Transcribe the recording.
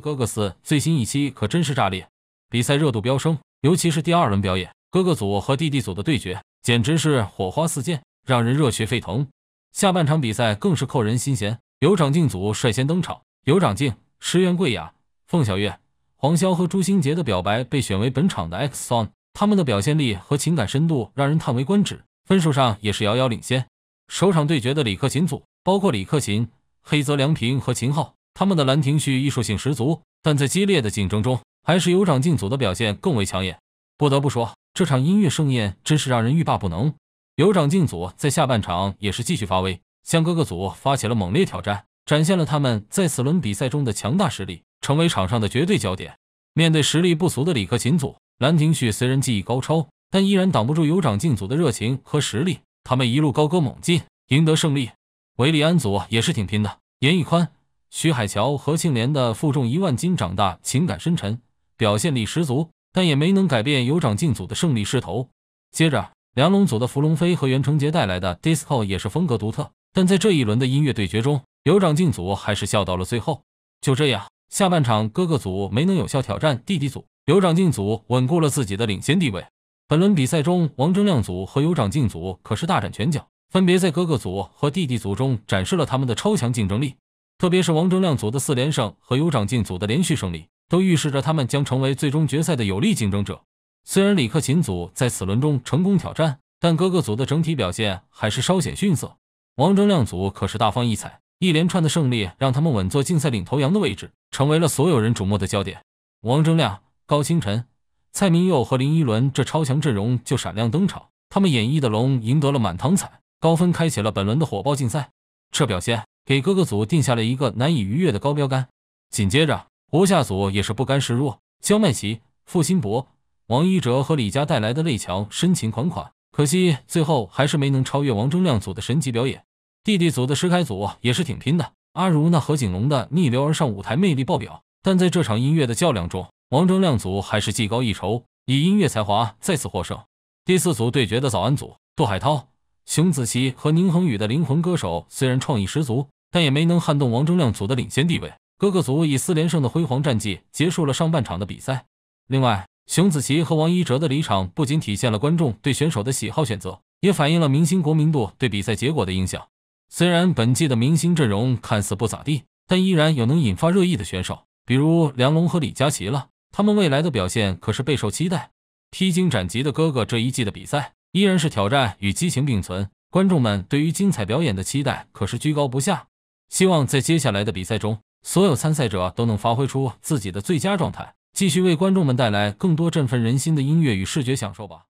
哥哥四最新一期可真是炸裂，比赛热度飙升，尤其是第二轮表演，哥哥组和弟弟组的对决简直是火花四溅，让人热血沸腾。下半场比赛更是扣人心弦，尤长靖组率先登场，尤长靖、石原贵雅、凤小岳、黄潇和朱星杰的表白被选为本场的 X song，他们的表现力和情感深度让人叹为观止，分数上也是遥遥领先。首场对决的李克勤组包括李克勤、黑泽良平和秦昊。他们的《兰亭序》艺术性十足，但在激烈的竞争中，还是有长进组的表现更为抢眼。不得不说，这场音乐盛宴真是让人欲罢不能。有长进组在下半场也是继续发威，向各个组发起了猛烈挑战，展现了他们在此轮比赛中的强大实力，成为场上的绝对焦点。面对实力不俗的李克勤组，《兰亭序》虽然技艺高超，但依然挡不住有长进组的热情和实力。他们一路高歌猛进，赢得胜利。维利安组也是挺拼的，严屹宽。徐海乔、何庆莲的《负重一万斤》长大情感深沉，表现力十足，但也没能改变尤长进组的胜利势头。接着，梁龙组的符龙飞和袁成杰带来的《Disco》也是风格独特，但在这一轮的音乐对决中，尤长进组还是笑到了最后。就这样，下半场哥哥组没能有效挑战弟弟组，尤长进组稳固了自己的领先地位。本轮比赛中，王铮亮组和尤长进组可是大展拳脚，分别在哥哥组和弟弟组中展示了他们的超强竞争力。特别是王铮亮组的四连胜和尤长靖组的连续胜利，都预示着他们将成为最终决赛的有力竞争者。虽然李克勤组在此轮中成功挑战，但各个组的整体表现还是稍显逊色。王铮亮组可是大放异彩，一连串的胜利让他们稳坐竞赛领头羊的位置，成为了所有人瞩目的焦点。王铮亮、高星晨、蔡明佑和林依轮这超强阵容就闪亮登场，他们演绎的《龙》赢得了满堂彩，高分开启了本轮的火爆竞赛。这表现。给哥哥组定下了一个难以逾越的高标杆。紧接着，胡夏组也是不甘示弱，肖麦琪、付辛博、王一哲和李佳带来的《泪桥》深情款款，可惜最后还是没能超越王铮亮组的神级表演。弟弟组的石凯组也是挺拼的，阿如那、何景龙的《逆流而上》舞台魅力爆表，但在这场音乐的较量中，王铮亮组还是技高一筹，以音乐才华再次获胜。第四组对决的早安组，杜海涛。熊梓淇和宁恒宇的灵魂歌手虽然创意十足，但也没能撼动王铮亮组的领先地位。哥哥组以四连胜的辉煌战绩结束了上半场的比赛。另外，熊梓淇和王一哲的离场不仅体现了观众对选手的喜好选择，也反映了明星国民度对比赛结果的影响。虽然本季的明星阵容看似不咋地，但依然有能引发热议的选手，比如梁龙和李佳琦了。他们未来的表现可是备受期待。披荆斩棘的哥哥这一季的比赛。依然是挑战与激情并存，观众们对于精彩表演的期待可是居高不下。希望在接下来的比赛中，所有参赛者都能发挥出自己的最佳状态，继续为观众们带来更多振奋人心的音乐与视觉享受吧。